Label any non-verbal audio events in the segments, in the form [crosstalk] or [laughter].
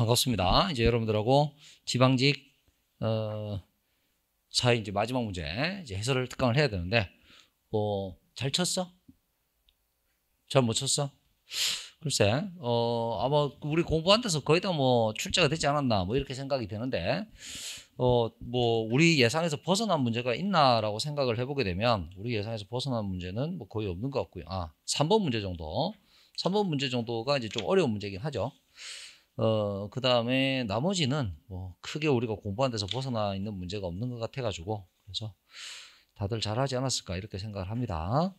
반갑습니다. 이제 여러분들하고 지방직 어, 사회 이제 마지막 문제 이제 해설을 특강을 해야 되는데 뭐잘 쳤어? 잘 못 쳤어? 글쎄, 어, 아마 우리 공부한 데서 거의 다 뭐 출제가 되지 않았나, 뭐 이렇게 생각이 되는데, 어, 뭐 우리 예상에서 벗어난 문제가 있나라고 생각을 해보게 되면, 우리 예상에서 벗어난 문제는 뭐 거의 없는 것 같고요. 아, 3번 문제 정도. 3번 문제 정도가 이제 좀 어려운 문제긴 하죠. 어, 그 다음에 나머지는 뭐 크게 우리가 공부한 데서 벗어나 있는 문제가 없는 것 같아가지고 그래서 다들 잘하지 않았을까 이렇게 생각을 합니다.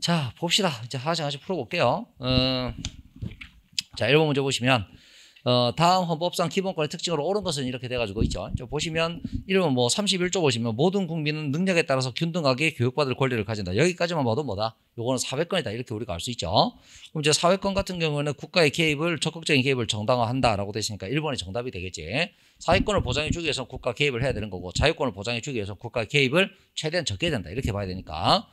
자, 봅시다. 이제 하나씩 하나씩 풀어볼게요. 어, 자, 1번 문제 보시면 어, 다음 헌법상 기본권의 특징으로 옳은 것은 이렇게 돼가지고 있죠. 저 보시면 이러면 뭐 31조 보시면 모든 국민은 능력에 따라서 균등하게 교육받을 권리를 가진다. 여기까지만 봐도 뭐다? 요거는 사회권이다. 이렇게 우리가 알 수 있죠. 그럼 이제 사회권 같은 경우에는 국가의 개입을 적극적인 개입을 정당화한다라고 되시니까 1번이 정답이 되겠지. 사회권을 보장해 주기 위해서 국가 개입을 해야 되는 거고 자유권을 보장해 주기 위해서 국가 개입을 최대한 적게 해야 된다. 이렇게 봐야 되니까.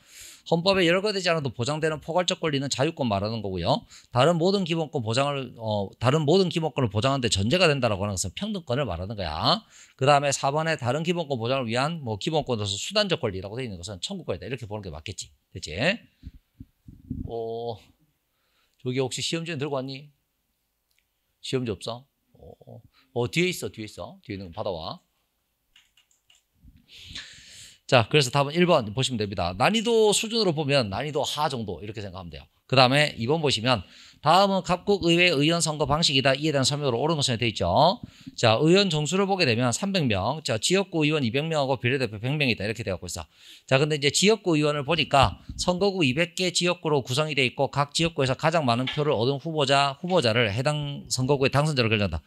헌법에 열거되지 않아도 보장되는 포괄적 권리는 자유권 말하는 거고요. 다른 모든 기본권 보장을 어, 다른 모든 기본권을 보장하는데 전제가 된다라고 하는 것은 평등권을 말하는 거야. 그 다음에 4번에 다른 기본권 보장을 위한 뭐 기본권으로서 수단적 권리라고 되어 있는 것은 청구권이다. 이렇게 보는 게 맞겠지. 됐지? 어, 저기 혹시 시험지는 들고 왔니? 시험지 없어? 어, 어 뒤에 있어, 뒤에 있어. 뒤에 있는 거 받아와. 자, 그래서 답은 1번 보시면 됩니다. 난이도 수준으로 보면 난이도 하 정도 이렇게 생각하면 돼요. 그 다음에 2번 보시면 다음은 각국 의회 의원 선거 방식이다. 이에 대한 설명으로 옳은 것은 되어 있죠. 자, 의원 정수를 보게 되면 300명, 자, 지역구 의원 200명하고 비례대표 100명이다. 이렇게 되어 있고 있어. 자, 근데 이제 지역구 의원을 보니까 선거구 200개 지역구로 구성이 되어 있고 각 지역구에서 가장 많은 표를 얻은 후보자, 후보자를 해당 선거구의 당선자로 결정한다.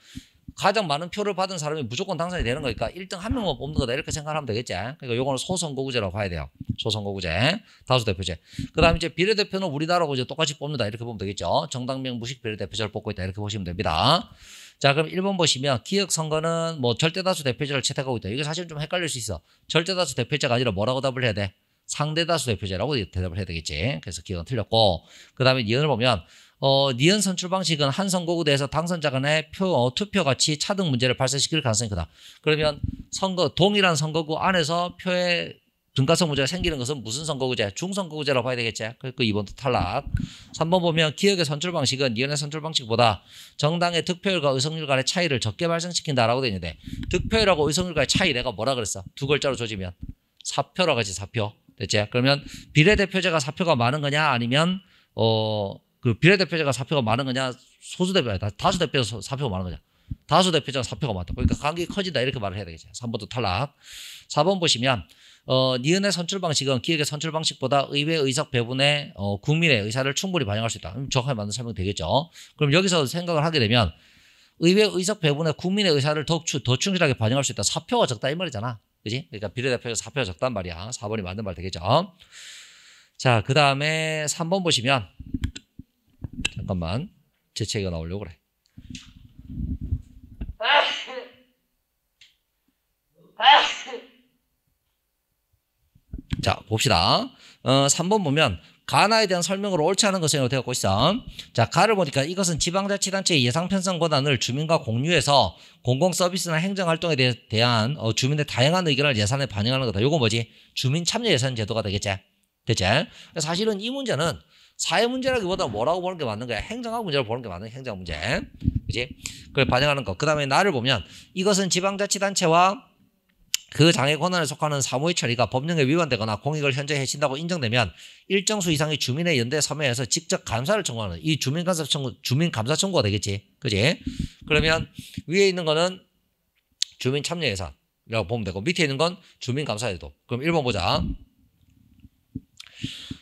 가장 많은 표를 받은 사람이 무조건 당선이 되는 거니까 1등 한 명만 뽑는 거다 이렇게 생각하면 되겠지. 그러니까 요거는 소선거구제라고 봐야 돼요. 소선거구제, 다수대표제. 그다음 이제 비례대표는 우리나라하고 이제 똑같이 뽑는다 이렇게 보면 되겠죠. 정당명 무식 비례대표제를 뽑고 있다 이렇게 보시면 됩니다. 자 그럼 1번 보시면 기획선거는 뭐 절대다수 대표제를 채택하고 있다. 이게 사실 좀 헷갈릴 수 있어. 절대다수 대표제가 아니라 뭐라고 답을 해야 돼? 상대다수 대표제라고 대답을 해야 되겠지. 그래서 기억은 틀렸고 그 다음에 이언을 보면 어, 니은 선출 방식은 한 선거구대에서 당선자 간의 표, 어, 투표 같이 차등 문제를 발생시킬 가능성이 크다. 그러면 선거, 동일한 선거구 안에서 표의 등가성 문제가 생기는 것은 무슨 선거구제? 중선거구제라고 봐야 되겠지. 그리고 2번도 그 탈락. 3번 보면 기역의 선출 방식은 니은의 선출 방식보다 정당의 득표율과 의성률 간의 차이를 적게 발생시킨다라고 되어 있는데 득표율하고 의성률 간의 차이 내가 뭐라 그랬어? 두 글자로 조지면 사표라고 하지 사표. 됐지? 그러면 비례대표제가 사표가 많은 거냐 아니면 어그 비례대표제가 사표가 많은 거냐 소수대표야 다수대표 사표가 많은 거냐 다수대표제가 사표가 많다 그러니까 관계 커진다 이렇게 말을 해야 되겠죠 3번도 탈락 4번 보시면 어, 니은의 선출 방식은 기획의 선출 방식보다 의회 의석 배분에 어, 국민의 의사를 충분히 반영할 수 있다. 그 정확하게 맞는 설명 되겠죠. 그럼 여기서 생각을 하게 되면 의회 의석 배분에 국민의 의사를 더, 더 충실하게 반영할 수 있다. 사표가 적다 이 말이잖아. 그지? 그러니까 비례대표에서 사표가 적단 말이야. 4번이 맞는 말 되겠죠. 자, 그 다음에 3번 보시면 잠깐만 재채기가 나오려고 그래. 자 봅시다. 어, 3번 보면 가나에 대한 설명으로 옳지 않은 것은 되었고 있어. 자, 가를 보니까 이것은 지방자치단체의 예상편성 권한을 주민과 공유해서 공공서비스나 행정활동에 대, 한 어, 주민의 다양한 의견을 예산에 반영하는 거다. 요거 뭐지? 주민 참여 예산 제도가 되겠지. 되지 사실은 이 문제는 사회 문제라기보다 뭐라고 보는 게 맞는 거야? 행정학 문제를 보는 게 맞는 행정 문제. 그지? 그걸 반영하는 거. 그 다음에 나를 보면 이것은 지방자치단체와 그 장애 권한에 속하는 사무의 처리가 법령에 위반되거나 공익을 현재 해친다고 인정되면 일정 수 이상의 주민의 연대 서명해서 직접 감사를 청구하는 이 주민감사 청구 주민감사 청구가 되겠지, 그지? 그러면 위에 있는 거는 주민 참여 예산이라고 보면 되고 밑에 있는 건 주민감사 제도. 그럼 1번 보자.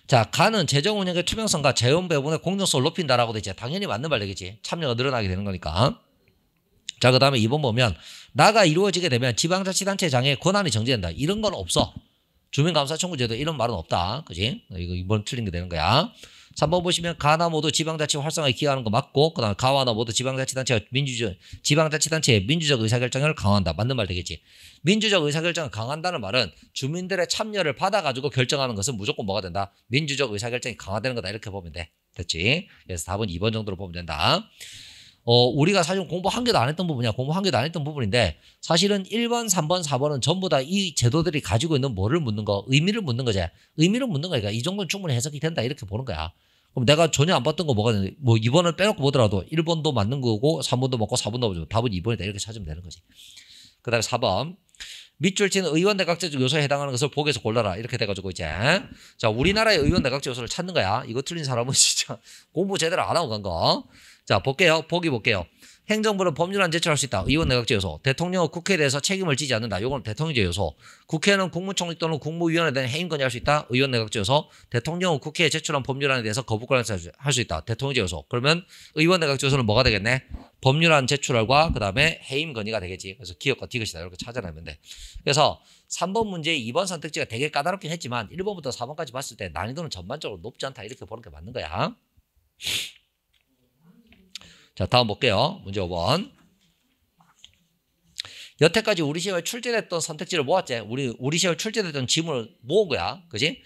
자, 간은 재정 운영의 투명성과 재원 배분의 공정성을 높인다라고 돼 있지. 당연히 맞는 말이겠지. 참여가 늘어나게 되는 거니까. 자, 그 다음에 2번 보면, 나가 이루어지게 되면 지방자치단체장의 권한이 정지된다. 이런 건 없어. 주민감사청구제도 이런 말은 없다. 그지? 이거 이번 틀린 게 되는 거야. 3번 보시면 가나 모두 지방자치 활성화에 기여하는 거 맞고 그다음 가와나 모두 지방자치단체가 민주적 지방자치단체의 민주적 의사결정을 강화한다. 맞는 말 되겠지. 민주적 의사결정을 강화한다는 말은 주민들의 참여를 받아가지고 결정하는 것은 무조건 뭐가 된다. 민주적 의사결정이 강화되는 거다. 이렇게 보면 돼. 됐지? 그래서 답은 2번 정도로 보면 된다. 어, 우리가 사실 공부 한 개도 안 했던 부분이야. 공부 한 개도 안 했던 부분인데 사실은 1번, 3번, 4번은 전부 다 이 제도들이 가지고 있는 뭐를 묻는 거, 의미를 묻는 거지. 의미를 묻는 거니까 이 정도는 충분히 해석이 된다. 이렇게 보는 거야. 그럼 내가 전혀 안 봤던 거 뭐가 되는지, 뭐 2번을 빼놓고 보더라도 1번도 맞는 거고 3번도 맞고 4번도 맞고 답은 2번이다. 이렇게 찾으면 되는 거지. 그 다음에 4번. 밑줄 치는 의원 내각제적 요소에 해당하는 것을 보기에서 골라라 이렇게 돼가지고 이제 자 우리나라의 의원 내각제 요소를 찾는 거야 이거 틀린 사람은 [laughs] 진짜 공부 제대로 안 하고 간거 자, 볼게요. 보기 볼게요. 행정부는 법률안 제출할 수 있다. 의원 내각제 요소. 대통령은 국회에 대해서 책임을 지지 않는다. 요건 대통령제 요소. 국회는 국무총리 또는 국무위원에 대한 해임권이 할수 있다. 의원 내각제 요소. 대통령은 국회에 제출한 법률안에 대해서 거부권을 할 수 있다. 대통령제 요소. 그러면 의원 내각제 요소는 뭐가 되겠네? 법률안 제출과 할그 다음에 해임 건의가 되겠지. 그래서 기억과 디귿이다. 이렇게 찾아내면 돼. 그래서 3번 문제 의 2번 선택지가 되게 까다롭긴 했지만 1번부터 4번까지 봤을 때 난이도는 전반적으로 높지 않다. 이렇게 보는 게 맞는 거야. 자, 다음 볼게요. 문제 5번. 여태까지 우리 시험에 출제됐던 선택지를 모았지. 우리, 우리 시험에 출제됐던 지문을 모은 거야. 그지?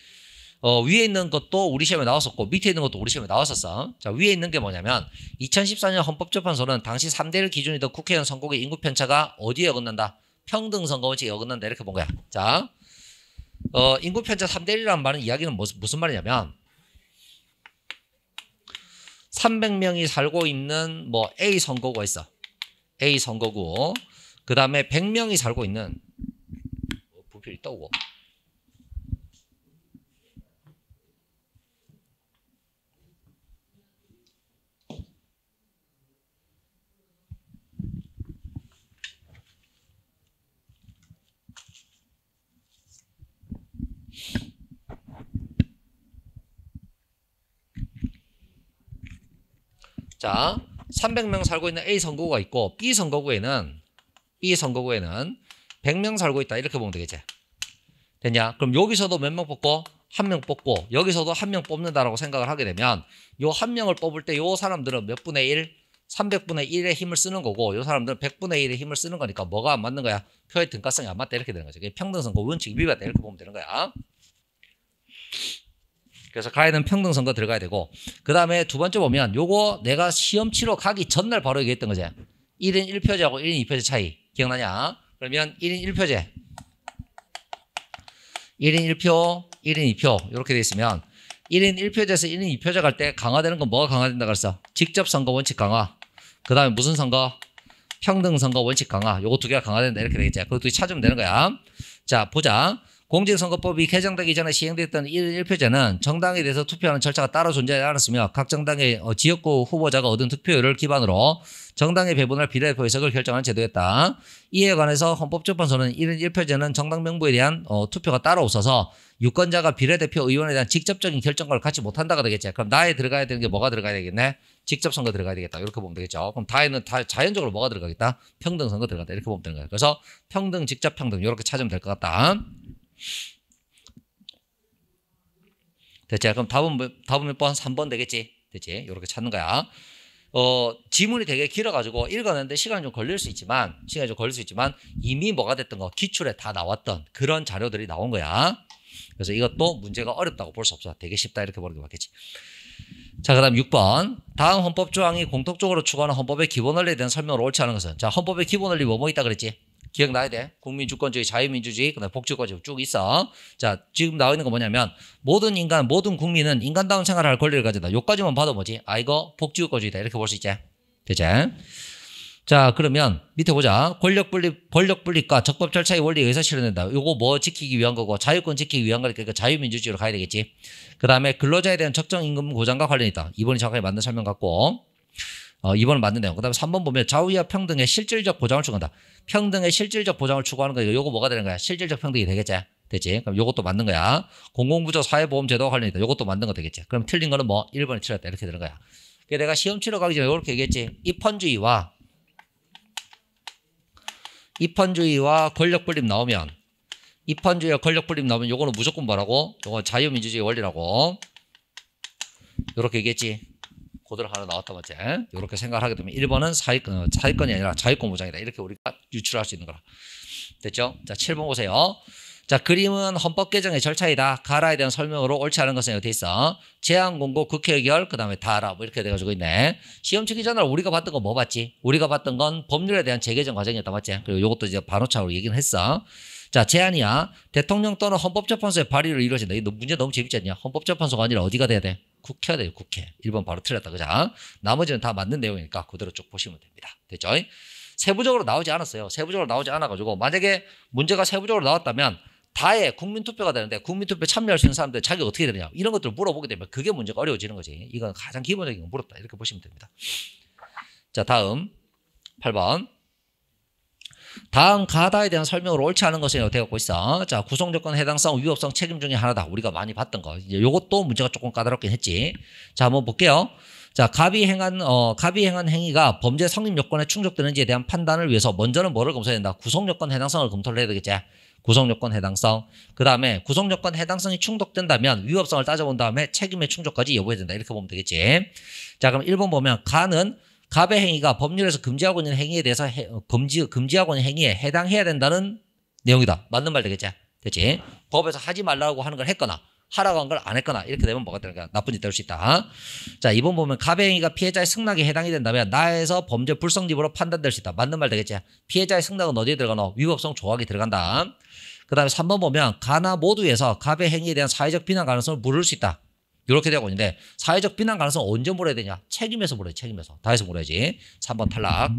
어, 위에 있는 것도 우리 시험에 나왔었고, 밑에 있는 것도 우리 시험에 나왔었어. 자, 위에 있는 게 뭐냐면, 2014년 헌법재판소는 당시 3대를 기준이던 국회의원 선거의 인구 편차가 어디에 어긋난다? 평등 선거 원칙에 어긋난다. 이렇게 본 거야. 자, 어, 인구 편차 3대 1이라는 말은 이야기는 무슨, 무슨 말이냐면, 300명이 살고 있는 뭐 A 선거구가 있어. A 선거구. 그 다음에 100명이 살고 있는 뭐 부표 떠오고 자, 300명 살고 있는 A 선거구가 있고 B 선거구에는 B 선거구에는 100명 살고 있다. 이렇게 보면 되겠지. 됐냐? 그럼 여기서도 몇 명 뽑고 한 명 뽑고 여기서도 한 명 뽑는다라고 생각을 하게 되면 요 한 명을 뽑을 때 요 사람들은 몇 분의 1? 300분의 1의 힘을 쓰는 거고 요 사람들은 100분의 1의 힘을 쓰는 거니까 뭐가 안 맞는 거야? 표의 등가성이 안 맞다 이렇게 되는 거죠. 평등선거 원칙 위배다 이렇게 보면 되는 거야. 그래서 가해는 평등선거 들어가야 되고 그 다음에 두 번째 보면 요거 내가 시험 치러 가기 전날 바로 얘기했던 거죠 1인 1표제하고 1인 2표제 차이 기억나냐? 그러면 1인 1표제 1인 1표 1인 2표 이렇게 돼 있으면 1인 1표제에서 1인 2표제 갈 때 강화되는 건 뭐가 강화된다 그랬어? 직접 선거 원칙 강화 그 다음에 무슨 선거? 평등 선거 원칙 강화 요거 두 개가 강화된다 이렇게 되겠지 그것도 찾으면 되는 거야 자 보자 공직선거법이 개정되기 전에 시행됐던 1인 표제는 정당에 대해서 투표하는 절차가 따로 존재하지 않았으며 각 정당의 어, 지역구 후보자가 얻은 투표율을 기반으로 정당의 배분할 비례대표 의석을 결정하는 제도였다. 이에 관해서 헌법재판소는 1인 1표제는 정당 명부에 대한 어, 투표가 따로 없어서 유권자가 비례대표 의원에 대한 직접적인 결정권을 갖지 못한다가 되겠지. 그럼 나에 들어가야 되는 게 뭐가 들어가야 되겠네? 직접 선거 들어가야 되겠다. 이렇게 보면 되겠죠. 그럼 다에는 다 자연적으로 뭐가 들어가겠다? 평등 선거 들어간다. 이렇게 보면 되는 거예요. 그래서 평등, 직접 평등 이렇게 찾으면 될 것 같다. 됐지? 그럼 답은, 답은 몇 번? 3번 되겠지? 됐지? 이렇게 찾는 거야. 어, 지문이 되게 길어가지고 읽었는데 시간이 좀 걸릴 수 있지만, 시간이 좀 걸릴 수 있지만, 이미 뭐가 됐던 거, 기출에 다 나왔던 그런 자료들이 나온 거야. 그래서 이것도 문제가 어렵다고 볼 수 없어. 되게 쉽다. 이렇게 보는 게 맞겠지. 자, 그 다음 6번. 다음 헌법조항이 공통적으로 추구하는 헌법의 기본 원리에 대한 설명으로 옳지 않은 것은. 자, 헌법의 기본 원리 뭐 뭐 있다 그랬지? 기억나야 돼. 국민주권주의, 자유민주주의, 그다음 복지권주의 쭉 있어. 자, 지금 나와 있는 거 뭐냐면 모든 인간, 모든 국민은 인간다운 생활을 할 권리를 가진다. 요까지만 봐도 뭐지? 아 이거 복지권주의다. 이렇게 볼 수 있지. 되지? 자, 그러면 밑에 보자. 권력 분립, 권력 분립과 적법 절차의 원리에 의해서 실현된다. 요거 뭐 지키기 위한 거고 자유권 지키기 위한 거니까 그러니까 자유민주주의로 가야 되겠지. 그다음에 근로자에 대한 적정 임금 보장과 관련이 있다. 이번이 정확하게 맞는 설명 같고. 어, 2번을 맞는 내용. 그 다음에 3번 보면 좌우와 평등의 실질적 보장을 추구한다. 평등의 실질적 보장을 추구하는 거예요. 요거 뭐가 되는 거야? 실질적 평등이 되겠지? 되지? 그럼 요것도 맞는 거야. 공공부조 사회보험제도와 관련이다. 요것도 맞는 거 되겠지? 그럼 틀린 거는 뭐 1번이 틀렸다. 이렇게 되는 거야. 그래서 내가 시험 치러 가기 전에 이렇게 얘기했지. 입헌주의와 입헌주의와 권력불립 나오면 입헌주의와 권력불립 나오면 요거는 무조건 뭐라고? 요거 자유민주주의 원리라고. 요렇게 얘기했지. 고도락 하나 나왔다 맞지? 이렇게 생각을 하게 되면 1번은 사익권, 어, 사익권이 아니라 자익권보장이다. 이렇게 우리가 유출할 수 있는 거라. 됐죠? 자, 7번 보세요. 자, 그림은 헌법 개정의 절차이다. 가라에 대한 설명으로 옳지 않은 것은 어디 있어? 제안 공고, 국회 의결, 그 다음에 다라. 뭐 이렇게 돼가지고 있네. 시험 치기 전에 우리가 봤던 건 뭐 봤지? 우리가 봤던 건 법률에 대한 재개정 과정이었다. 맞지? 그리고 이것도 이제 반호차로 얘기는 했어. 자, 제안이야. 대통령 또는 헌법재판소의 발의로 이루어진다. 이 문제 너무 재밌지 않냐? 헌법재판소가 아니라 어디가 돼야 돼? 국회가 돼요. 국회. 1번 바로 틀렸다. 그죠? 나머지는 다 맞는 내용이니까 그대로 쭉 보시면 됩니다. 됐죠? 세부적으로 나오지 않았어요. 세부적으로 나오지 않아가지고 만약에 문제가 세부적으로 나왔다면 다에 국민투표가 되는데 국민투표 참여할 수 있는 사람들 자격 어떻게 되느냐 이런 것들을 물어보게 되면 그게 문제가 어려워지는 거지. 이건 가장 기본적인 거 물었다. 이렇게 보시면 됩니다. 자 다음 8번 다음 가다에 대한 설명으로 옳지 않은 것에 대해 갖고 있어? 자, 구성 조건 해당성, 위협성 책임 중에 하나다. 우리가 많이 봤던 거. 이제 요것도 문제가 조금 까다롭긴 했지. 자, 한번 볼게요. 자, 갑이 행한 어 갑이 행한 행위가 범죄 성립 요건에 충족되는지에 대한 판단을 위해서 먼저는 뭐를 검사해야 된다. 구성 요건 해당성을 검토를 해야 되겠지. 구성 요건 해당성. 그다음에 구성 요건 해당성이 충족된다면 위협성을 따져본 다음에 책임의 충족까지 여부해야 된다. 이렇게 보면 되겠지. 자, 그럼 1번 보면 가는 갑의 행위가 법률에서 금지하고 있는 행위에 대해서 해, 어, 금지, 금지하고 있는 행위에 해당해야 된다는 내용이다. 맞는 말 되겠지? 되지? 법에서 하지 말라고 하는 걸 했거나 하라고 한 걸 안 했거나 이렇게 되면 뭐가 되니까 나쁜 짓 될 수 있다. 자, 이번 보면 가의 행위가 피해자의 승낙에 해당이 된다면 나에서 범죄 불성립으로 판단될 수 있다. 맞는 말 되겠지? 피해자의 승낙은 어디에 들어가노? 위법성 조악이 들어간다. 그 다음에 3번 보면 가나 모두에서 갑의 행위에 대한 사회적 비난 가능성을 물을 수 있다. 이렇게 되고 있는데 사회적 비난 가능성 언제 물어야 되냐? 책임에서 물어야 책임에서. 다해서 물어야지. 3번 탈락.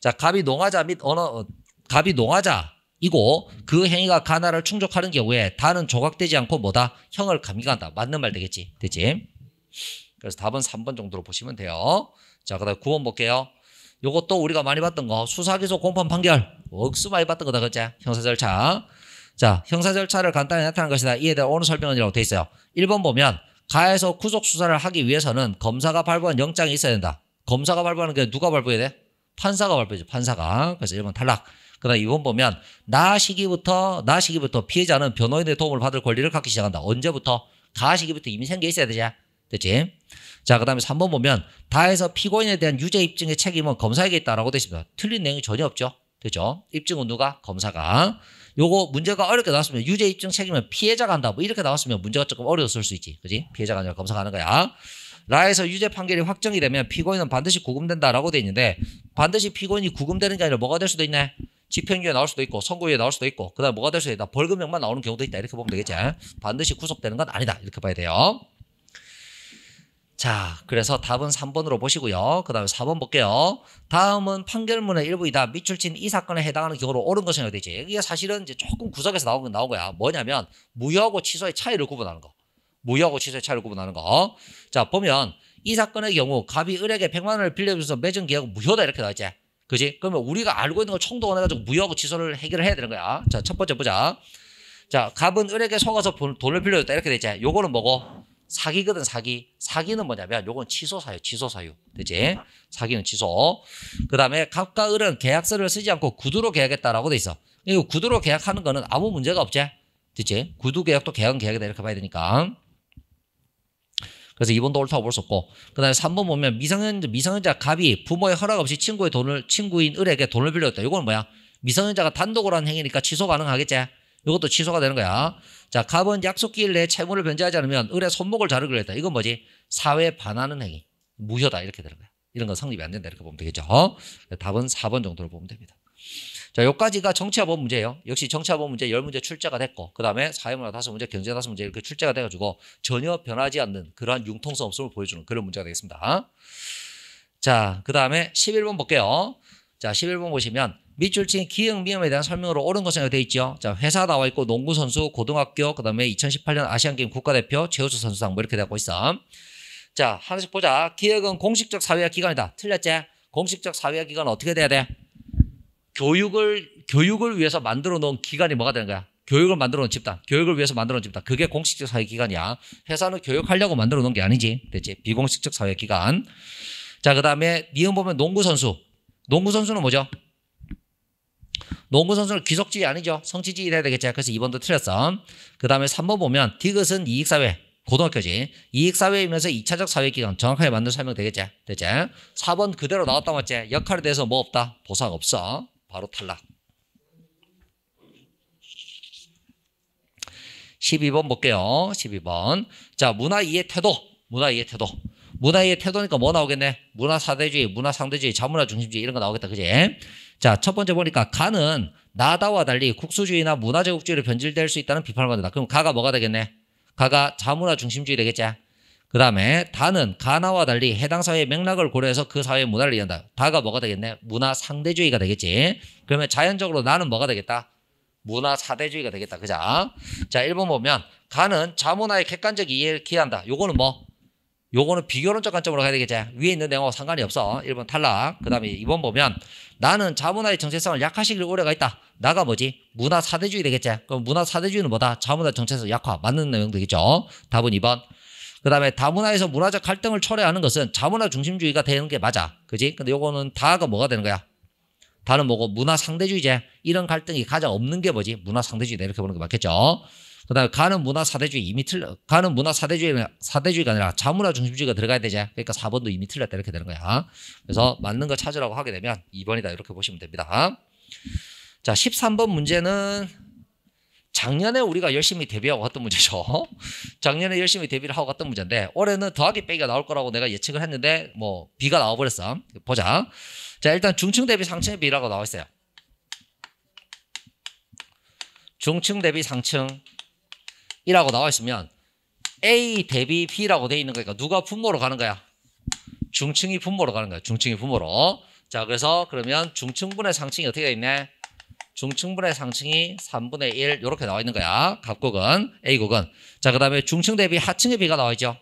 자, 갑이 농하자 및 어느 어, 갑이 농하자이고 그 행위가 가나를 충족하는 경우에 다는 조각되지 않고 뭐다? 형을 감기한다. 맞는 말 되겠지. 되지? 그래서 답은 3번 정도로 보시면 돼요. 자, 그다음 9번 볼게요. 요것도 우리가 많이 봤던 거 수사기소 공판 판결 억수 많이 봤던 거다 그죠? 형사 절차. 자, 형사 절차를 간단히 나타낸 것이다. 이에 대한 오늘 설명은이라고 돼 있어요. 1번 보면 가해서 구속 수사를 하기 위해서는 검사가 발부한 영장이 있어야 된다. 검사가 발부하는 게 누가 발부해야 돼? 판사가 발부해죠. 판사가. 그래서 1번 탈락. 그다음 2번 보면 나 시기부터 나 시기부터 피해자는 변호인의 도움을 받을 권리를 갖기 시작한다. 언제부터? 가 시기부터 이미 생겨 있어야 되지. 됐지? 자, 그다음에 3번 보면 다해서 피고인에 대한 유죄 입증의 책임은 검사에게 있다라고 되어 있습니다. 틀린 내용이 전혀 없죠. 되죠? 입증은 누가? 검사가. 요거 문제가 어렵게 나왔으면 유죄 입증 책임은 피해자가 한다. 뭐 이렇게 나왔으면 문제가 조금 어려웠을 수 있지. 그지? 피해자가 아니라 검사가 하는 거야. 라에서 유죄 판결이 확정이 되면 피고인은 반드시 구금된다라고 돼 있는데 반드시 피고인이 구금되는 게 아니라 뭐가 될 수도 있네. 집행유예 나올 수도 있고 선고유예 나올 수도 있고 그다음 에 뭐가 될 수도 있다. 벌금형만 나오는 경우도 있다. 이렇게 보면 되겠지. 반드시 구속되는 건 아니다. 이렇게 봐야 돼요. 자, 그래서 답은 3번으로 보시고요. 그 다음에 4번 볼게요. 다음은 판결문의 일부이다. 밑줄친 이 사건에 해당하는 경우로 옳은 것이 되지. 이게 사실은 이제 조금 구석에서 나오긴 나온 거야. 뭐냐면, 무효하고 취소의 차이를 구분하는 거. 무효하고 취소의 차이를 구분하는 거. 자, 보면, 이 사건의 경우, 갑이 을에게 100만 원을 빌려줘서 주 맺은 계약은 무효다. 이렇게 나왔지 그지? 그러면 우리가 알고 있는 걸 총동원해가지고 무효하고 취소를 해결을 해야 되는 거야. 자, 첫 번째 보자. 자, 갑은 을에게 속아서 돈을 빌려줬다. 이렇게 되지. 요거는 뭐고? 사기거든 사기. 사기는 뭐냐면 요건 취소사유, 취소사유. 그지? 사기는 취소. 그 다음에 갑과 을은 계약서를 쓰지 않고 구두로 계약했다라고 돼 있어. 이거 구두로 계약하는 거는 아무 문제가 없지? 그지? 구두 계약도 계약은 계약이다 이렇게 봐야 되니까. 그래서 이번도 옳다고 볼 수 없고 그 다음에 3번 보면 미성년자, 미성년자 갑이 부모의 허락 없이 친구의 돈을 친구인 을에게 돈을 빌렸다 이건 뭐야? 미성년자가 단독으로 한 행위니까 취소 가능하겠지? 이것도 취소가 되는 거야. 자, 갑은 약속기일 내에 채무를 변제하지 않으면 을의 손목을 자르기로 했다. 이건 뭐지? 사회에 반하는 행위. 무효다. 이렇게 되는 거야. 이런 건 성립이 안 된다. 이렇게 보면 되겠죠. 어? 답은 4번 정도로 보면 됩니다. 자, 여기까지가 정치화법 문제예요. 역시 정치화법 문제 10문제 출제가 됐고, 그 다음에 사회문화 5문제, 경제 5문제 이렇게 출제가 돼가지고 전혀 변하지 않는 그러한 융통성 없음을 보여주는 그런 문제가 되겠습니다. 자, 그 다음에 11번 볼게요. 자, 11번 보시면 밑줄 친 기흥 미음에 대한 설명으로 옳은 것으로 되어 있죠. 자, 회사 나와 있고 농구 선수, 고등학교, 그다음에 2018년 아시안 게임 국가대표 최우수 선수상 뭐 이렇게 되고 있어. 자, 하나씩 보자. 기획은 공식적 사회화 기관이다. 틀렸지? 공식적 사회화 기관 어떻게 돼야 돼? 교육을 교육을 위해서 만들어 놓은 기관이 뭐가 되는 거야? 교육을 만들어 놓은 집단, 교육을 위해서 만들어 놓은 집단. 그게 공식적 사회 기관이야. 회사는 교육하려고 만들어 놓은 게 아니지. 됐지? 비공식적 사회 기관. 자, 그다음에 니은 보면 농구 선수. 농구 선수는 뭐죠? 농구 선수는 귀속지 아니죠. 성취지 이래야 되겠죠. 그래서 2번도 틀렸어. 그 다음에 3번 보면 디귿은 이익사회. 고등학교지. 이익사회이면서 2차적 사회기관 정확하게 만들 설명 되겠죠 됐지? 4번 그대로 나왔다 맞지? 역할에 대해서 뭐 없다? 보상 없어. 바로 탈락. 12번 볼게요. 12번. 자, 문화 이해 태도. 문화 이해 태도. 문화의 태도니까 뭐 나오겠네? 문화 사대주의, 문화 상대주의, 자문화 중심주의 이런 거 나오겠다. 그지? 자, 첫 번째 보니까 가는 나다와 달리 국수주의나 문화 제국주의로 변질될 수 있다는 비판을 받는다. 그럼 가가 뭐가 되겠네? 가가 자문화 중심주의 되겠지? 그 다음에 다는 가나와 달리 해당 사회의 맥락을 고려해서 그 사회의 문화를 이해한다. 다가 뭐가 되겠네? 문화 상대주의가 되겠지. 그러면 자연적으로 나는 뭐가 되겠다? 문화 사대주의가 되겠다. 그자. 자, 1번 보면 가는 자문화의 객관적 이해를 기한다. 요거는 뭐? 요거는 비교론적 관점으로 가야 되겠지. 위에 있는 내용하고 상관이 없어. 1번 탈락. 그 다음에 2번 보면 나는 자문화의 정체성을 약화시킬 우려가 있다. 나가 뭐지? 문화 사대주의 되겠지. 그럼 문화 사대주의는 뭐다? 자문화 정체성 약화. 맞는 내용 되겠죠. 답은 2번. 그 다음에 다문화에서 문화적 갈등을 초래하는 것은 자문화 중심주의가 되는 게 맞아. 그지? 근데 요거는 다가 뭐가 되는 거야? 다는 뭐고 문화 상대주의제. 이런 갈등이 가장 없는 게 뭐지? 문화 상대주의다. 이렇게 보는 게 맞겠죠. 그다음 가는 문화 사대주의 이미 틀려. 가는 문화 사대주의는 사대주의가 아니라 자문화 중심주의가 들어가야 되지. 그러니까 4번도 이미 틀렸다 이렇게 되는 거야. 그래서 맞는 거 찾으라고 하게 되면 2번이다 이렇게 보시면 됩니다. 자, 13번 문제는 작년에 우리가 열심히 대비하고 갔던 문제죠. [laughs] 작년에 열심히 대비를 하고 갔던 문제인데 올해는 더하기 빼기가 나올 거라고 내가 예측을 했는데 뭐 비가 나와버렸어. 보자. 자 일단 중층 대비 상층 비라고 나와 있어요. 중층 대비 상층 이라고 나와 있으면 A 대비 B라고 돼 있는 거니까 누가 분모로 가는 거야? 중층이 분모로 가는 거야. 중층이 분모로. 자, 그래서 그러면 중층분의 상층이 어떻게 돼 있네? 중층분의 상층이 3분의 1 이렇게 나와 있는 거야. 갑곡은 A곡은. 자, 그 다음에 중층 대비 하층의 비가 나와 있죠.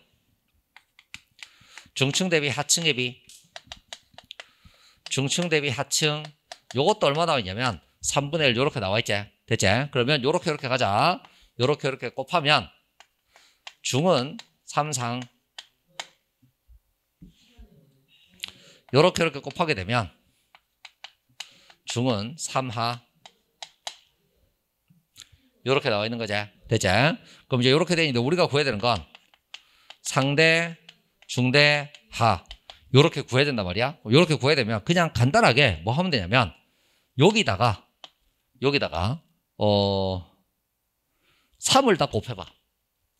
중층 대비 하층의 비. 중층 대비 하층. 요것도 얼마 나와 있냐면 3분의 1 이렇게 나와 있지. 됐지? 그러면 요렇게 요렇게 가자. 이렇게 이렇게 곱하면 중은 3상 이렇게 이렇게 곱하게 되면 중은 3하 이렇게 나와 있는 거죠 되지? 그럼 이제 이렇게 되는데 우리가 구해야 되는 건 상대, 중대, 하 이렇게 구해야 된단 말이야. 이렇게 구해야 되면 그냥 간단하게 뭐 하면 되냐면 여기다가 여기다가 어 3을 다 곱해봐.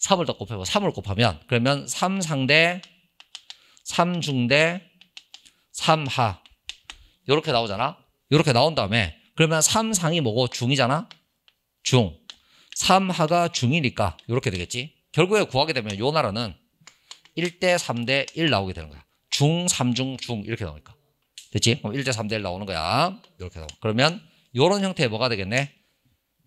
3을 다 곱해봐. 3을 곱하면 그러면 3상대 3중대 3하 이렇게 나오잖아. 이렇게 나온 다음에 그러면 3상이 뭐고 중이잖아. 중. 3하가 중이니까 이렇게 되겠지. 결국에 구하게 되면 요 나라는 1대 3대 1 나오게 되는 거야. 중, 3중, 중 이렇게 나오니까. 됐지? 그럼 1대 3대 1 나오는 거야. 이렇게 나오. 그러면 요런 형태의 뭐가 되겠네?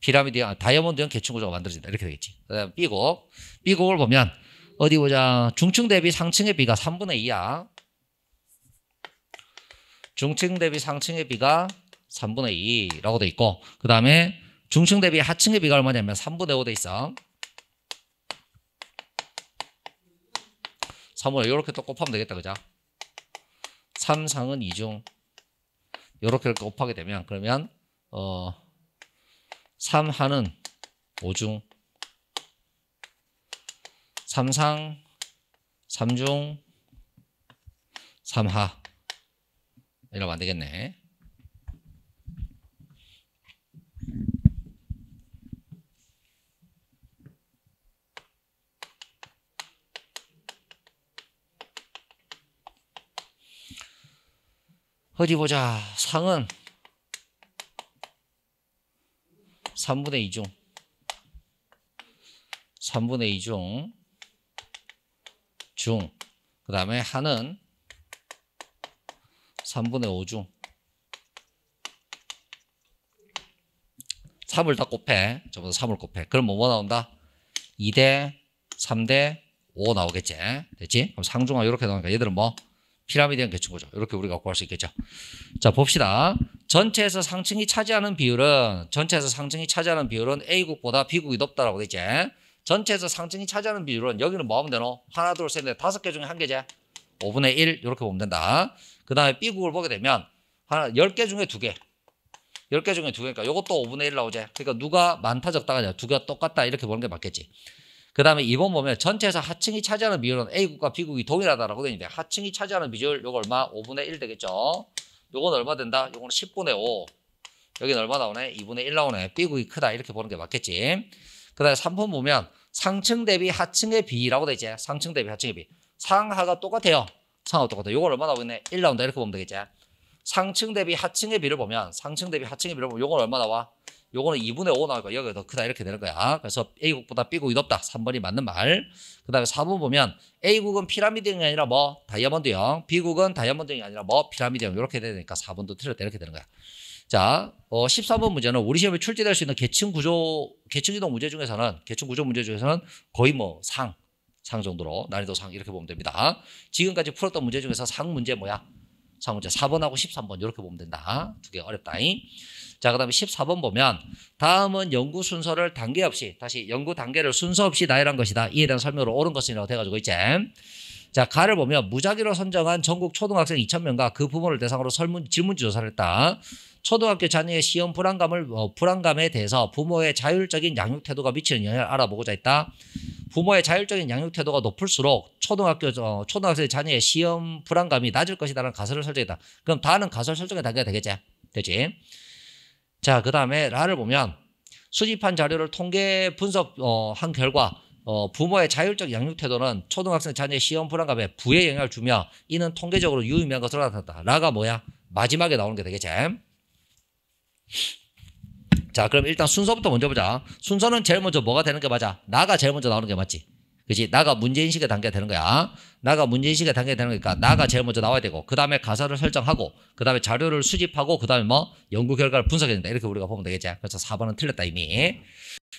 피라미드, 형 아, 다이아몬드형 계층구조가 만들어진다. 이렇게 되겠지. 그 다음 B곡. B곡을 보면, 어디 보자. 중층 대비 상층의 비가 3분의 2야. 중층 대비 상층의 비가 3분의 2라고 돼 있고, 그 다음에 중층 대비 하층의 비가 얼마냐면 3분의 5 돼 있어. 3분의 이렇게 또 곱하면 되겠다, 그죠? 3상은 2중. 이렇게 이렇게 곱하게 되면, 그러면, 어, 3하는5중3상3중3하 이러면 안 되겠네. 어디 보자. 상은 3분의 2중 3분의 2중 중그 다음에 한은 3분의 5 중 3을 다 곱해 저보다 3을 곱해 그럼 뭐 나온다? 2대 3대 5 나오겠지 됐지? 그럼 상중하 이렇게 나오니까 얘들은 뭐? 피라미드형 계층구조 이렇게 우리가 구할 수 있겠죠 자 봅시다 전체에서 상층이 차지하는 비율은 전체에서 상층이 차지하는 비율은 A국보다 B국이 높다라고 되지. 전체에서 상층이 차지하는 비율은 여기는 뭐 하면 되노? 하나, 둘, 셋, 넷, 다섯 개 중에 한 개제. 5분의 1 이렇게 보면 된다. 그 다음에 B국을 보게 되면 하나 10개 중에 두개 10개 중에 두개니까 그러니까 이것도 5분의 1 나오지. 그러니까 누가 많다 적당하냐. 두 개가 똑같다 이렇게 보는 게 맞겠지. 그 다음에 2번 보면 전체에서 하층이 차지하는 비율은 A국과 B국이 동일하다라고 되는데 하층이 차지하는 비율 요거 얼마? 5분의 1 되겠죠. 요건 얼마 된다? 요건 10분의 5. 여기는 얼마 나오네? 2분의 1 나오네. 삐국이 크다. 이렇게 보는 게 맞겠지. 그 다음에 3분 보면 상층 대비 하층의 비라고 돼 있지. 상층 대비 하층의 비. 상하가 똑같아요. 상하가 똑같아. 요건 얼마 나오겠네? 1 나온다. 이렇게 보면 되겠지. 상층 대비 하층의 비를 보면 상층 대비 하층의 비를 보면 요건 얼마 나와? 요거는 2분의 5 나올 거야. 여기가 더 크다. 이렇게 되는 거야. 그래서 A국보다 B국이 높다. 3번이 맞는 말. 그 다음에 4번 보면 A국은 피라미드형이 아니라 뭐? 다이아몬드형. B국은 다이아몬드형이 아니라 뭐? 피라미드형. 이렇게 되니까 4번도 틀렸다. 이렇게 되는 거야. 자, 어, 13번 문제는 우리 시험에 출제될 수 있는 계층 구조, 계층 이동 문제 중에서는, 계층 구조 문제 중에서는 거의 뭐 상, 상 정도로 난이도 상 이렇게 보면 됩니다. 지금까지 풀었던 문제 중에서 상 문제 뭐야? 상 문제 4번하고 13번 이렇게 보면 된다. 두 개 어렵다잉. 자, 그 다음에 14번 보면 다음은 연구 순서를 단계 없이 다시 연구 단계를 순서 없이 나열한 것이다. 이에 대한 설명으로 옳은 것이라고 돼가지고 이제 자, 가를 보면 무작위로 선정한 전국 초등학생 2,000명과 그 부모를 대상으로 설문, 질문지 조사를 했다. 초등학교 자녀의 시험 불안감을, 어, 불안감에 대해서 부모의 자율적인 양육 태도가 미치는 영향을 알아보고자 했다. 부모의 자율적인 양육 태도가 높을수록 초등학교, 어, 초등학생 자녀의 시험 불안감이 낮을 것이다라는 가설을 설정했다. 그럼 다는 가설 설정의 단계가 되겠지? 되지? 자, 그 다음에 라를 보면 수집한 자료를 통계 분석한 어, 결과 어, 부모의 자율적 양육 태도는 초등학생 자녀의 시험 불안감에 부의 영향을 주며 이는 통계적으로 유의미한 것으로 나타났다. 라가 뭐야? 마지막에 나오는 게 되겠지. 자, 그럼 일단 순서부터 먼저 보자. 순서는 제일 먼저 뭐가 되는 게 맞아? 나가 제일 먼저 나오는 게 맞지. 그지 나가 문제인식의 단계가 되는 거야. 나가 문제인식의 단계가 되는 거니까 나가 제일 먼저 나와야 되고 그 다음에 가사를 설정하고 그 다음에 자료를 수집하고 그 다음에 뭐 연구 결과를 분석해야 된다. 이렇게 우리가 보면 되겠지. 그래서 그렇죠? 4번은 틀렸다 이미.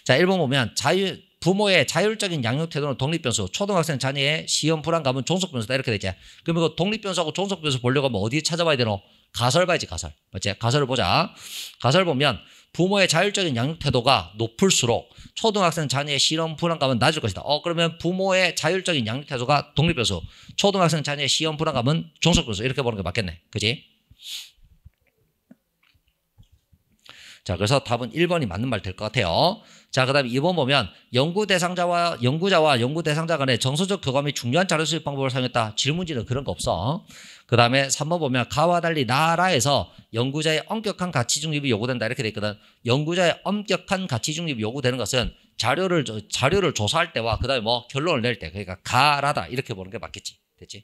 자 1번 보면 자유 부모의 자율적인 양육 태도는 독립변수, 초등학생 자녀의 시험 불안감은 종속변수다 이렇게 되지. 그럼 이거 독립변수하고 종속변수 보려고 하면 어디 찾아봐야 되노? 가설 봐야지 가설. 맞지? 가설을 보자. 가설 보면 부모의 자율적인 양육 태도가 높을수록 초등학생 자녀의 시험 불안감은 낮을 것이다. 어 그러면 부모의 자율적인 양육 태도가 독립 요소, 초등학생 자녀의 시험 불안감은 종속 요소 이렇게 보는 게 맞겠네. 그지? 자, 그래서 답은 1번이 맞는 말 될 것 같아요. 자, 그 다음에 2번 보면 연구 대상자와 연구자와 연구 대상자 간의 정서적 교감이 중요한 자료 수집 방법을 사용했다. 질문지는 그런 거 없어. 그 다음에 3번 보면 가와 달리 나라에서 연구자의 엄격한 가치 중립이 요구된다. 이렇게 돼 있거든. 연구자의 엄격한 가치 중립이 요구되는 것은 자료를, 자료를 조사할 때와 그 다음에 뭐 결론을 낼 때. 그러니까 가라다. 이렇게 보는 게 맞겠지. 됐지?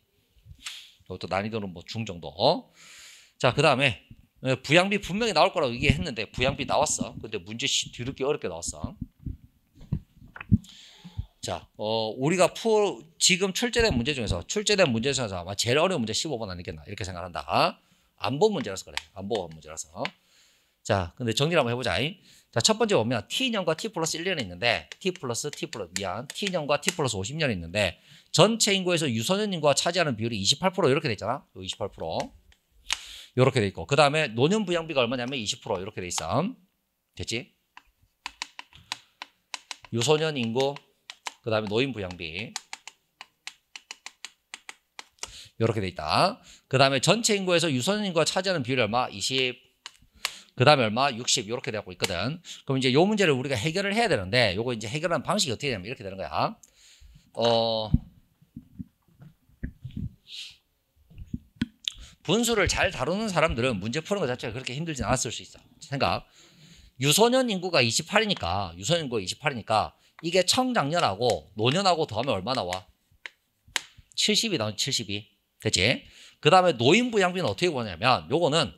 이것도 난이도는 뭐 중 정도. 자, 그 다음에 어, 부양비 분명히 나올 거라고 얘기했는데 부양비 나왔어. 근데 문제 씨 드럽게 어렵게 나왔어. 자, 어, 우리가 풀 지금 출제된 문제 중에서 출제된 문제 중에서 아마 제일 어려운 문제 15번 아니겠나 이렇게 생각한다. 안보 문제라서 그래. 안보 문제라서. 자, 근데 정리를 한번 해보자. 자, 첫 번째 보면 T년과 T 플러스 1년이 있는데 T 플러스 T 플러스 미안 T년과 T 플러스 50년이 있는데 전체 인구에서 유소년 인구가 차지하는 비율이 28% 이렇게 됐잖아. 28%. 이렇게 돼 있고 그 다음에 노년 부양비가 얼마냐면 20% 이렇게 돼 있어. 됐지? 유소년 인구 그 다음에 노인 부양비 이렇게 돼 있다. 그 다음에 전체 인구에서 유소년 인구가 차지하는 비율이 얼마? 20. 그 다음에 얼마? 60. 이렇게 되고 있거든. 그럼 이제 요 문제를 우리가 해결을 해야 되는데 요거 이제 해결하는 방식이 어떻게 되냐면 이렇게 되는 거야. 어, 분수를 잘 다루는 사람들은 문제 푸는 것 자체가 그렇게 힘들진 않았을 수 있어. 생각. 유소년 인구가 28이니까, 유소년 인구가 28이니까, 이게 청장년하고 노년하고 더하면 얼마 나와? 70이 나온 72. 됐지? 그 다음에 노인부 양비는 어떻게 구하냐면, 요거는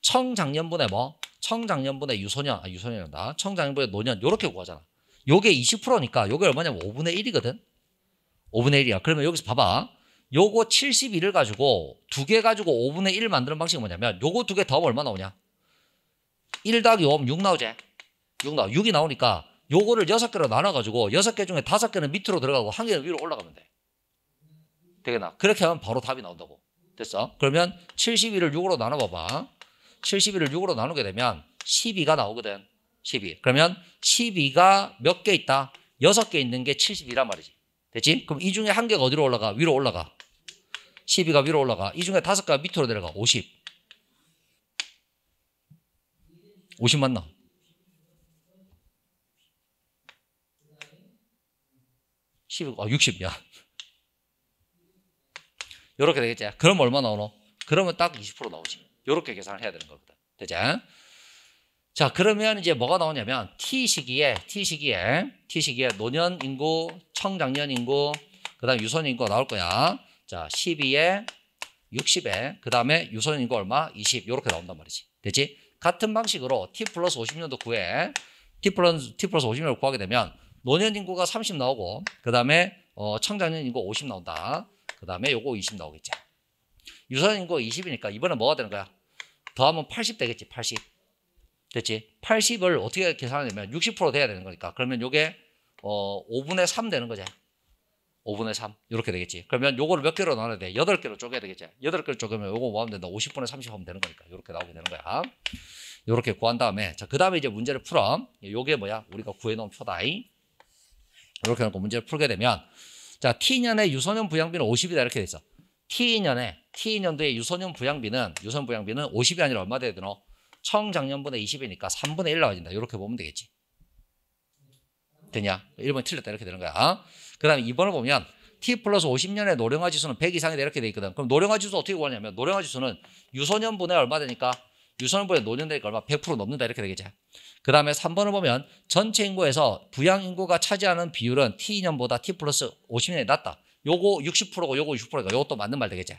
청장년분의 뭐? 청장년분의 유소년, 아, 유소년이다 청장년분의 노년, 요렇게 구하잖아. 요게 20%니까, 요게 얼마냐면 5분의 1이거든? 5분의 1이야. 그러면 여기서 봐봐. 요거 72를 가지고 두 개 가지고 5분의 1 만드는 방식이 뭐냐면 요거 두 개 더하면 얼마 나오냐? 1 더하기 5 6 나오지? 6 나와. 6이 나오니까 요거를 6개로 나눠가지고 6개 중에 5개는 밑으로 들어가고 1개는 위로 올라가면 돼. 되게나 그렇게 하면 바로 답이 나온다고. 됐어? 그러면 72를 6으로 나눠봐봐. 72를 6으로 나누게 되면 12가 나오거든. 12. 그러면 12가 몇 개 있다? 6개 있는 게 72란 말이지. 됐지? 그럼 이 중에 한 개가 어디로 올라가? 위로 올라가. 12가 위로 올라가. 이 중에 다섯 가 밑으로 내려가. 50. 50 맞나? 10, 아, 60이야. 이렇게 되겠지. 그럼 얼마 나오노? 그러면 딱 20% 나오지. 이렇게 계산을 해야 되는 거니다 되자. 자, 그러면 이제 뭐가 나오냐면 T 시기에 T 시기에 T 시기에 노년 인구, 청장년 인구, 그다음 유선 인구 가 나올 거야. 자, 12에 60에 그다음에 유선 인구 얼마? 20. 요렇게 나온단 말이지. 되지? 같은 방식으로 T 플러스 50년도 구해 T 플러스 T 플러스 50년을 구하게 되면 노년 인구가 30 나오고 그다음에 어, 청장년 인구 50 나온다. 그다음에 요거 20 나오겠지. 유선 인구 20이니까 이번에 뭐가 되는 거야? 더하면 80 되겠지. 80. 됐지? 80을 어떻게 계산하냐면 60% 돼야 되는 거니까. 그러면 요게 어 5분의 3 되는 거지. 5분의 3 이렇게 되겠지. 그러면 요거를 몇 개로 나눠야 돼? 8개로 쪼개야 되겠지. 8개로 쪼개면 요거 뭐 하면 된다? 50분의 30 하면 되는 거니까. 이렇게 나오게 되는 거야. 이렇게 구한 다음에 자, 그 다음에 이제 문제를 풀어. 요게 뭐야? 우리가 구해놓은 표다이. 이렇게 해놓고 문제를 풀게 되면 자, T년의 유소년 부양비는 50이다 이렇게 돼 있어. T년에 T년도의 유소년 부양비는 유소년 부양비는 50이 아니라 얼마 돼야 되노? 청작년보다 20이니까 3분의 1 나와진다. 이렇게 보면 되겠지. 되냐? 1번이 틀렸다. 이렇게 되는 거야. 그 다음에 2번을 보면 T 플러스 50년의 노령화 지수는 100 이상이 이렇게 돼 있거든. 그럼 노령화 지수 어떻게 구하냐면 노령화 지수는 유소년분의 얼마 되니까 유소년분의 노년되니까 얼마 100% 넘는다 이렇게 되겠지. 그 다음에 3번을 보면 전체 인구에서 부양 인구가 차지하는 비율은 T2년보다 T 플러스 50년이 낮다. 요거 60%고 요거 60%니까 요것도 맞는 말 되겠지.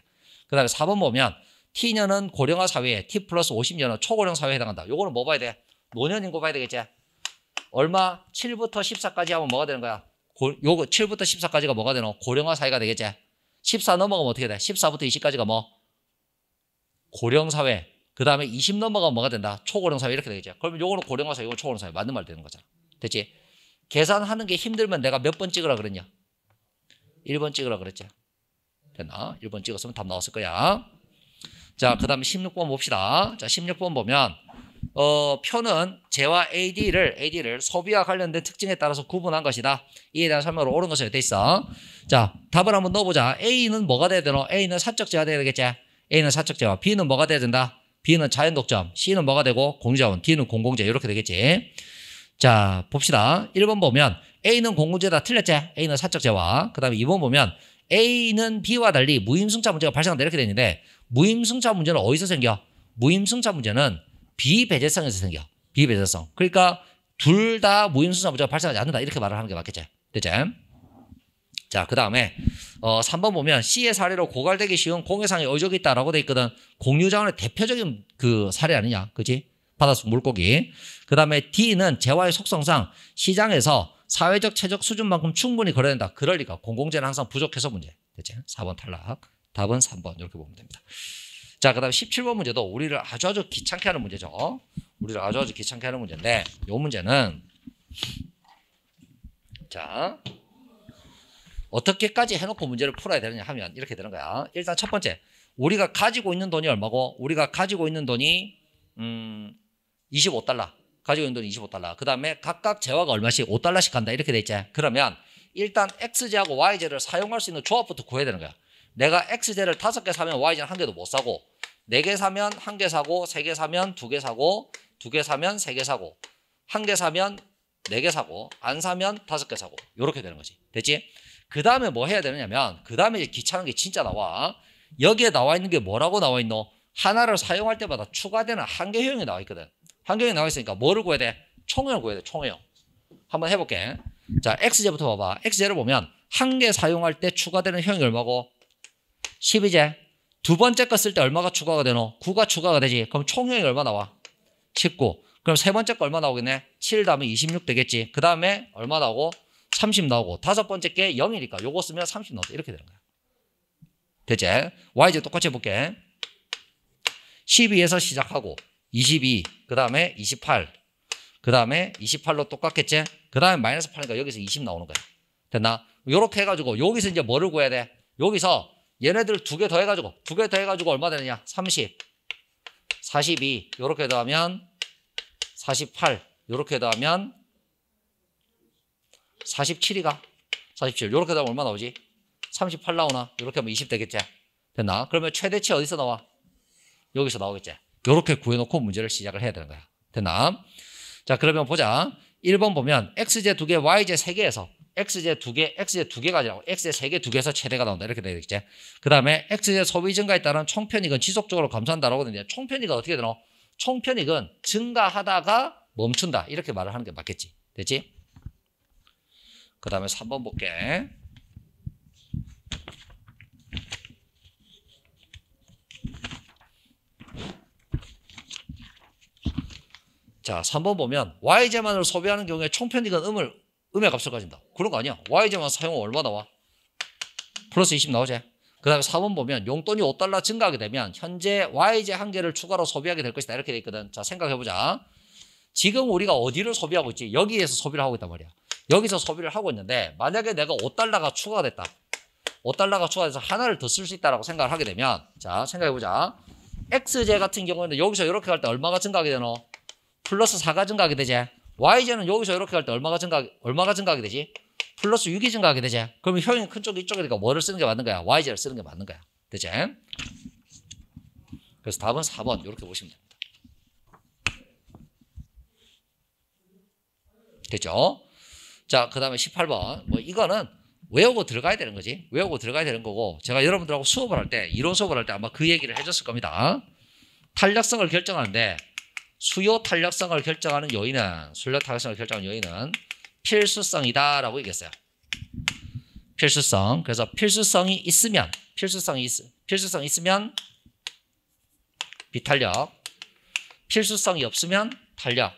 그 다음에 4번 보면 T년은 고령화 사회에 T 플러스 50년은 초고령 사회에 해당한다. 요거는 뭐 봐야 돼? 노년인구 봐야 되겠지? 얼마? 7부터 14까지 하면 뭐가 되는 거야? 고, 요거 7부터 14까지가 뭐가 되노? 고령화 사회가 되겠지? 14 넘어가면 어떻게 돼? 14부터 20까지가 뭐? 고령 사회. 그 다음에 20 넘어가면 뭐가 된다? 초고령 사회 이렇게 되겠지? 그러면 요거는 고령화 사회, 요거는 초고령 사회. 맞는 말 되는 거잖아. 됐지? 계산하는 게 힘들면 내가 몇 번 찍으라 그랬냐? 1번 찍으라 그랬지? 됐나? 1번 찍었으면 답 나왔을 거야. 자, 그 다음에 16번 봅시다. 자, 16번 보면, 어, 표는 재와 AD를, AD를 소비와 관련된 특징에 따라서 구분한 것이다. 이에 대한 설명으로 옳은 것으로 돼 있어. 자, 답을 한번 넣어보자. A는 뭐가 돼야 되노? A는 사적재가 돼야 되겠지? A는 사적재와 B는 뭐가 돼야 된다? B는 자연 독점, C는 뭐가 되고 공유자원, D는 공공재 이렇게 되겠지. 자, 봅시다. 1번 보면 A는 공공재다 틀렸지? A는 사적재와 그 다음에 2번 보면 A는 B와 달리 무임승차 문제가 발생한다 이렇게 되는데 무임승차 문제는 어디서 생겨? 무임승차 문제는 비배제성에서 생겨. 비배제성. 그러니까 둘 다 무임승차 문제가 발생하지 않는다. 이렇게 말을 하는 게맞겠죠 됐지? 자, 그 다음에 어, 3번 보면 C의 사례로 고갈되기 쉬운 공해상의 의적이 있다라고 돼 있거든. 공유자원의 대표적인 그 사례 아니냐. 그지? 바닷속 물고기. 그 다음에 D는 재화의 속성상 시장에서 사회적 최적 수준만큼 충분히 거래된다. 그럴 리가. 공공재는 항상 부족해서 문제. 그지 4번 탈락. 답은 3번 이렇게 보면 됩니다. 자, 그 다음 17번 문제도 우리를 아주 아주 귀찮게 하는 문제죠. 우리를 아주 아주 귀찮게 하는 문제인데 이 문제는 자 어떻게까지 해놓고 문제를 풀어야 되느냐 하면 이렇게 되는 거야. 일단 첫 번째 우리가 가지고 있는 돈이 얼마고 우리가 가지고 있는 돈이 음 25달러 가지고 있는 돈이 25달러 그 다음에 각각 재화가 얼마씩 5달러씩 간다 이렇게 돼 있지. 그러면 일단 X제하고 Y제를 사용할 수 있는 조합부터 구해야 되는 거야. 내가 X제를 다섯 개 사면 Y제는 한 개도 못 사고 네 개 사면 한 개 사고 세 개 사면 두 개 사고 두 개 사면 세 개 사고 한 개 사면 네 개 사고 안 사면 다섯 개 사고 이렇게 되는 거지 됐지? 그 다음에 뭐 해야 되느냐면 그 다음에 귀찮은 게 진짜 나와 여기에 나와 있는 게 뭐라고 나와 있노? 하나를 사용할 때마다 추가되는 한계 효용이 나와 있거든 한계용이 나와 있으니까 뭐를 구해야 돼? 총형을 구해야 돼 총형 한번 해볼게 자 x제부터 봐봐 x제를 보면 한 개 사용할 때 추가되는 효용이 얼마고 12제 두 번째 거 쓸 때 얼마가 추가가 되노? 9가 추가가 되지. 그럼 총형이 얼마 나와? 19. 그럼 세 번째 거 얼마 나오겠네? 7 다음에 26 되겠지. 그 다음에 얼마 나오고? 30 나오고. 다섯 번째 게 0이니까 요거 쓰면 30 넣어도 이렇게 되는 거야. 됐지? y제 똑같이 해볼게. 12에서 시작하고 22, 그 다음에 28, 그 다음에 28로 똑같겠지? 그 다음에 마이너스 8이니까 여기서 20 나오는 거야. 됐나? 요렇게 해가지고 여기서 이제 뭐를 구해야 돼? 여기서 얘네들 두 개 더 해가지고 두 개 더 해가지고 얼마 되느냐? 30, 42 이렇게 더하면 48 이렇게 더하면 47이가 47 이렇게 더하면 얼마 나오지? 38 나오나? 이렇게 하면 20 되겠지? 됐나? 그러면 최대치 어디서 나와? 여기서 나오겠지? 이렇게 구해놓고 문제를 시작을 해야 되는 거야. 됐나? 자 그러면 보자. 1번 보면 x제 2개, y제 3개에서 x제 두 개, x제 두 개가 아니라 x제 세 개, 두 개에서 최대가 나온다. 이렇게 되겠지. 그 다음에 x제 소비 증가에 따른 총편익은 지속적으로 감소한다라고 하는데 총편익은 어떻게 되나? 총편익은 증가하다가 멈춘다. 이렇게 말을 하는 게 맞겠지. 됐지? 그 다음에 3번 볼게. 자, 3번 보면 Y제만을 소비하는 경우에 총편익은 음을 음의 값을 가진다. 그런 거 아니야. Y제만 사용은 얼마 나와? 플러스 20 나오지? 그 다음에 4번 보면 용돈이 5달러 증가하게 되면 현재 Y제 한 개를 추가로 소비하게 될 것이다. 이렇게 돼 있거든. 자, 생각해보자. 지금 우리가 어디를 소비하고 있지? 여기에서 소비를 하고 있단 말이야. 여기서 소비를 하고 있는데 만약에 내가 5달러가 추가가 됐다. 5달러가 추가돼서 하나를 더 쓸 수 있다라고 생각을 하게 되면 자, 생각해보자. X제 같은 경우에는 여기서 이렇게 갈 때 얼마가 증가하게 되노? 플러스 4가 증가하게 되지? y제는 여기서 이렇게 할때 얼마가 증가 얼마가 증가하게 되지? 플러스 6이 증가하게 되지. 그러면 형이 큰 쪽이 이쪽이니까 뭐를 쓰는 게 맞는 거야? y제를 쓰는 게 맞는 거야. 되지? 그래서 답은 4번 이렇게 보시면 됩니다. 됐죠? 자, 그 다음에 18번. 뭐 이거는 외우고 들어가야 되는 거지. 외우고 들어가야 되는 거고 제가 여러분들하고 수업을 할 때 이론 수업을 할 때 아마 그 얘기를 해줬을 겁니다. 탄력성을 결정하는데 수요 탄력성을 결정하는 요인은 수요 탄력성을 결정하는 요인은 필수성이다라고 얘기했어요. 필수성. 그래서 필수성이 있으면 필수성이 있, 필수성 이 있으면 비탄력. 필수성이 없으면 탄력.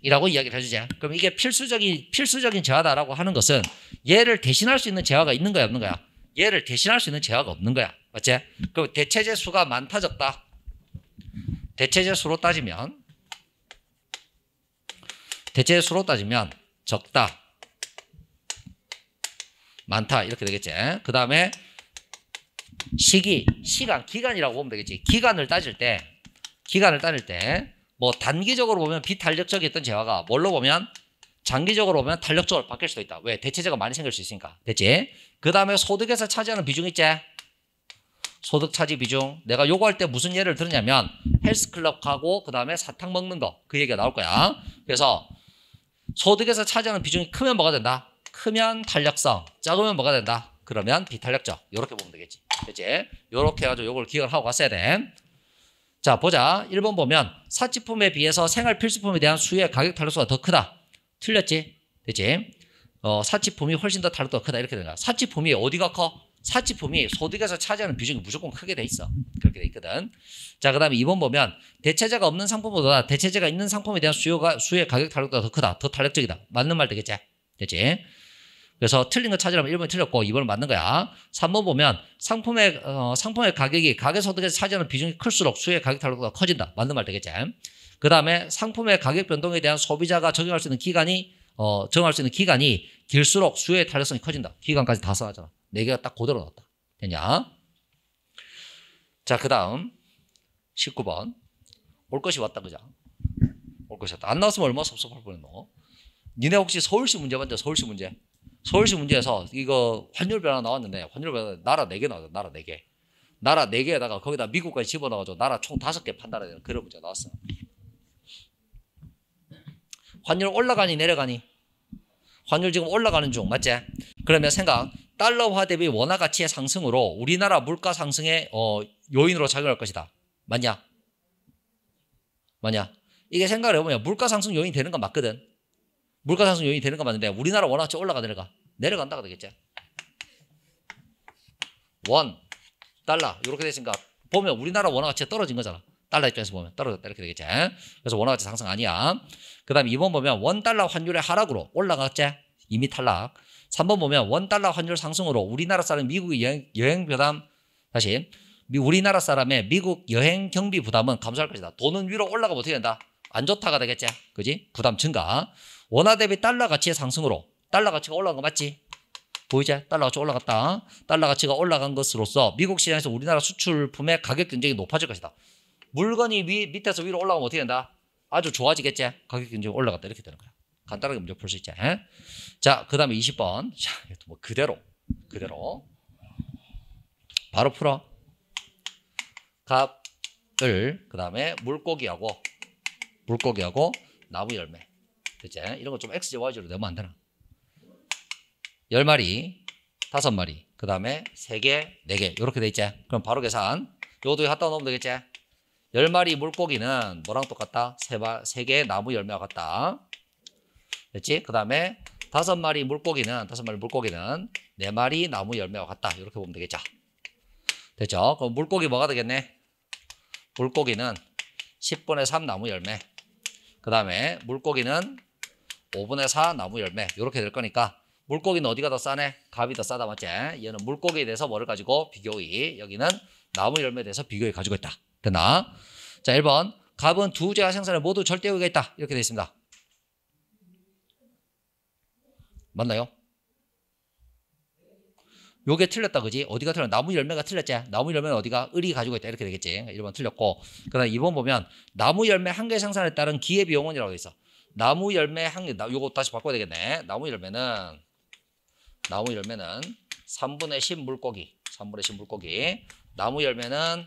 이라고 이야기를 해주죠 그럼 이게 필수적인 필수적인 재화다라고 하는 것은 얘를 대신할 수 있는 재화가 있는 거야 없는 거야. 얘를 대신할 수 있는 재화가 없는 거야. 맞지? 그럼 대체제 수가 많다 적다. 대체제 수로 따지면 대체제 수로 따지면 적다 많다 이렇게 되겠지. 그 다음에 시기, 시간, 기간이라고 보면 되겠지. 기간을 따질 때, 기간을 따질 때, 뭐 단기적으로 보면 비탄력적이었던 재화가 뭘로 보면 장기적으로 보면 탄력적으로 바뀔 수도 있다. 왜? 대체제가 많이 생길 수 있으니까. 대체 그 다음에 소득에서 차지하는 비중 있지? 소득 차지 비중. 내가 요거 할때 무슨 예를 들었냐면 헬스클럽가고 그다음에 사탕 먹는 거 그 얘기가 나올 거야. 그래서 소득에서 차지하는 비중이 크면 뭐가 된다? 크면 탄력성, 작으면 뭐가 된다? 그러면 비탄력적. 이렇게 보면 되겠지. 그치? 요렇게 해가지고 요걸 기억을 하고 갔어야 돼. 자, 보자. 1번 보면 사치품에 비해서 생활 필수품에 대한 수요의 가격 탄력수가 더 크다. 틀렸지? 되지? 어, 사치품이 훨씬 더 탄력도가 크다. 이렇게 된다. 사치품이 어디가 커? 사치품이 소득에서 차지하는 비중이 무조건 크게 돼 있어. 그렇게 돼 있거든. 자, 그 다음에 2번 보면 대체재가 없는 상품보다 대체재가 있는 상품에 대한 수요가, 수요의 가격 탄력도가 더 크다. 더 탄력적이다. 맞는 말 되겠지? 되지? 그래서 틀린 거 찾으려면 1번이 틀렸고 2번은 맞는 거야. 3번 보면 상품의, 어, 상품의 가격이 가계소득에서 차지하는 비중이 클수록 수요의 가격 탄력도가 커진다. 맞는 말 되겠지? 그 다음에 상품의 가격 변동에 대한 소비자가 적용할 수 있는 기간이 어, 정할 수 있는 기간이 길수록 수의 요 탄력성이 커진다. 기간까지 다 써하잖아. 네 개가 딱 그대로 나왔다. 됐냐? 자, 그 다음 19번. 올 것이 왔다, 그죠? 올 것이 왔다. 안 나왔으면 얼마나 섭섭할 뻔했노? 니네 혹시 서울시 문제 봤죠? 서울시 문제. 서울시 문제에서 이거 환율 변화 나왔는데 환율 변화 나라 4개 나왔어. 나라 4개. 나라 4개에다가 거기다 미국까지 집어넣어가지고 나라 총 5개 판단해야 되는 그런 문제 나왔어. 환율 올라가니 내려가니 환율 지금 올라가는 중 맞지? 그러면 생각 달러화 대비 원화 가치의 상승으로 우리나라 물가 상승의 어, 요인으로 작용할 것이다. 맞냐? 맞냐? 이게 생각을 해보면 물가 상승 요인이 되는 건 맞거든. 물가 상승 요인이 되는 건 맞는데 우리나라 원화 가치 올라가 내려가 내려간다가 되겠지. 원 달러 이렇게 되니까 보면 우리나라 원화 가치가 떨어진 거잖아. 달러 입장에서 보면 떨어졌다 이렇게 되겠지. 그래서 원화 가치 상승 아니야. 그 다음 2번 보면 원달러 환율의 하락으로 올라갔지. 이미 탈락. 3번 보면 원달러 환율 상승으로 우리나라 사람 미국의 여행, 여행 부담 다시 우리나라 사람의 미국 여행 경비 부담은 감소할 것이다. 돈은 위로 올라가면 어떻게 된다? 안 좋다가 되겠지. 그지? 부담 증가. 원화 대비 달러 가치의 상승으로 달러 가치가 올라간 거 맞지? 보이지? 달러 가치 올라갔다. 달러 가치가 올라간 것으로써 미국 시장에서 우리나라 수출품의 가격 경쟁이 높아질 것이다. 물건이 위, 밑에서 위로 올라가면 어떻게 된다? 아주 좋아지겠지? 가격 이쟁 올라갔다 이렇게 되는 거야. 간단하게 문제 풀수 있지. 에? 자, 그 다음에 20번. 자, 이것도 뭐 그대로, 그대로. 바로 풀어. 값을그 다음에 물고기하고, 물고기하고 나무 열매. 그치? 이런 거 좀 X, Y로 내면 안 되나? 10마리, 5마리, 그 다음에 3개, 4개. 이렇게 돼 있지. 그럼 바로 계산. 요도에 갖다 놓으면 되겠지. 열마리 물고기는 뭐랑 똑같다? 세 개의 나무 열매와 같다. 됐지? 그 다음에 다섯 마리 물고기는, 다섯 마리 물고기는 네 마리 나무 열매와 같다. 이렇게 보면 되겠죠. 됐죠? 그럼 물고기 뭐가 되겠네? 물고기는 10분의 3 나무 열매. 그 다음에 물고기는 5분의 4 나무 열매. 이렇게 될 거니까 물고기는 어디가 더 싸네? 갑이 더 싸다 맞지? 얘는 물고기에 대해서 뭐를 가지고 비교의, 여기는 나무 열매에 대해서 비교의 가지고 있다. 되나? 자, 1번. 갑은 두 제와 생산을 모두 절대 우위가 있다. 이렇게 되어 있습니다. 맞나요? 요게 틀렸다 그지? 어디가 틀렸 나무 열매가 틀렸지? 나무 열매는 어디가? 을이 가지고 있다 이렇게 되겠지 1번 틀렸고 그 다음 2번 보면 나무 열매 한 개 생산에 따른 기회비용은이라고돼 있어 나무 열매 한개 나, 요거 다시 바꿔야 되겠네 나무 열매는 나무 열매는 3분의 10 물고기 3분의 10 물고기 나무 열매는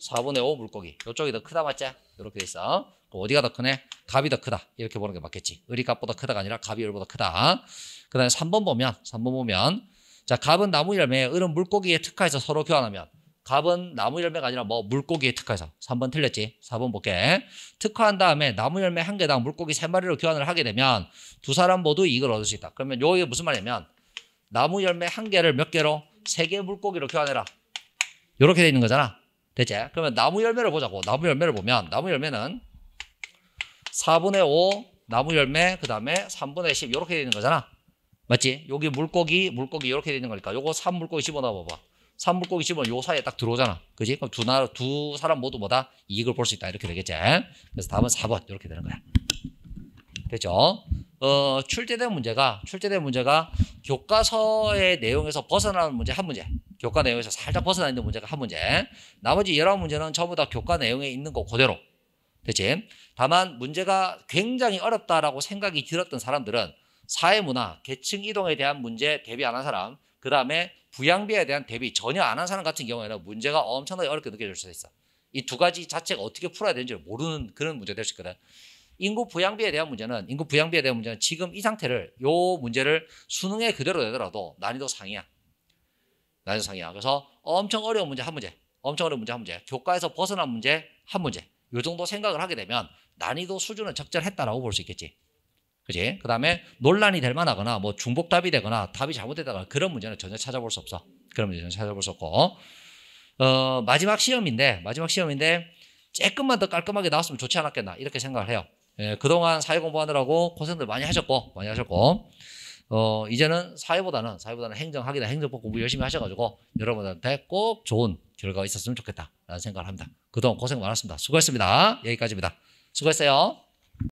4분의 5 물고기. 이쪽이 더 크다 맞지? 이렇게 돼 있어. 그럼 어디가 더 크네? 갑이 더 크다. 이렇게 보는 게 맞겠지. 을이 값보다 크다가 아니라 갑이 을보다 크다. 그 다음에 3번 보면, 3번 보면, 자, 갑은 나무 열매, 을은 물고기에 특화해서 서로 교환하면, 갑은 나무 열매가 아니라 뭐 물고기에 특화해서 3번 틀렸지 4번 볼게 특화한 다음에 나무 열매 한 개당 물고기 3 마리로 교환을 하게 되면 두 사람 모두 이익을 얻을 수 있다 그러면 이게 무슨 말이냐면 나무 열매 한 개를 몇 개로 3개 물고기로 교환해라 이렇게 돼 있는 거잖아 되지? 그러면 나무 열매를 보자고. 나무 열매를 보면 나무 열매는 4분의 5 나무 열매 그 다음에 3분의 10 이렇게 되는 거잖아. 맞지? 여기 물고기 물고기 이렇게 되는 거니까 요거 3 물고기 집어넣어봐봐. 3 물고기 집어넣으요 사이에 딱 들어오잖아. 그지? 그럼 두, 나, 두 사람 모두 뭐다? 이익을 볼 수 있다. 이렇게 되겠지? 그래서 다음은 4번 이렇게 되는 거야. 됐죠? 어, 출제된 문제가 출제된 문제가 교과서의 내용에서 벗어나는 문제 한 문제. 교과 내용에서 살짝 벗어나 있는 문제가 한 문제. 나머지 열아 문제는 전부 다 교과 내용에 있는 거 그대로. 됐지? 다만 문제가 굉장히 어렵다라고 생각이 들었던 사람들은 사회문화, 계층 이동에 대한 문제 대비 안 한 사람, 그 다음에 부양비에 대한 대비 전혀 안 한 사람 같은 경우에는 문제가 엄청나게 어렵게 느껴질 수 있어. 이 두 가지 자체가 어떻게 풀어야 되는지 를 모르는 그런 문제가 될수 있거든. 인구 부양비에 대한 문제는 인구 부양비에 대한 문제는 지금 이 상태를 요 문제를 수능에 그대로 내더라도 난이도 상이야. 난이도 상이야. 그래서 엄청 어려운 문제 한 문제, 엄청 어려운 문제 한 문제, 교과에서 벗어난 문제 한 문제. 요 정도 생각을 하게 되면 난이도 수준은 적절했다라고 볼 수 있겠지. 그지? 그 다음에 논란이 될 만하거나 뭐 중복답이 되거나 답이 잘못되다거나 그런 문제는 전혀 찾아볼 수 없어. 그런 문제는 찾아볼 수 없고. 어, 마지막 시험인데, 마지막 시험인데, 조금만 더 깔끔하게 나왔으면 좋지 않았겠나, 이렇게 생각을 해요. 예, 그동안 사회 공부하느라고 고생들 많이 하셨고 많이 하셨고 어, 이제는 사회보다는 사회보다는 행정학이나 행정법 공부 열심히 하셔가지고 여러분한테 꼭 좋은 결과가 있었으면 좋겠다라는 생각을 합니다. 그동안 고생 많았습니다. 수고했습니다. 여기까지입니다. 수고했어요.